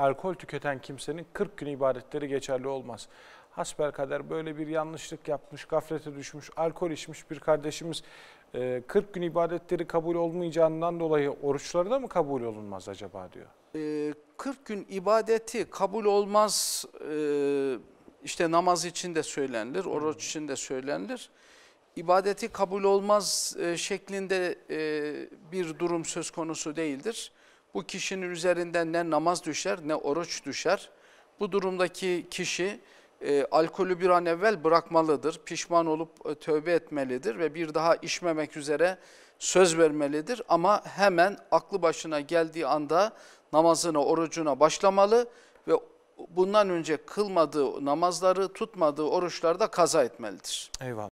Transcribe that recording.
alkol tüketen kimsenin 40 gün ibadetleri geçerli olmaz. Hasper kader böyle bir yanlışlık yapmış, gaflete düşmüş, alkol içmiş bir kardeşimiz 40 e, gün ibadetleri kabul olmayacağından dolayı oruçları da mı kabul olunmaz acaba diyor. 40 e, gün ibadeti kabul olmaz e, işte namaz için de söylenir, oruç için de söylenir. İbadeti kabul olmaz şeklinde bir durum söz konusu değildir. Bu kişinin üzerinden ne namaz düşer ne oruç düşer. Bu durumdaki kişi e, alkolü bir an evvel bırakmalıdır. Pişman olup e, tövbe etmelidir ve bir daha içmemek üzere söz vermelidir. Ama hemen aklı başına geldiği anda namazına, orucuna başlamalı ve bundan önce kılmadığı namazları, tutmadığı oruçlarda kaza etmelidir. Eyvallah.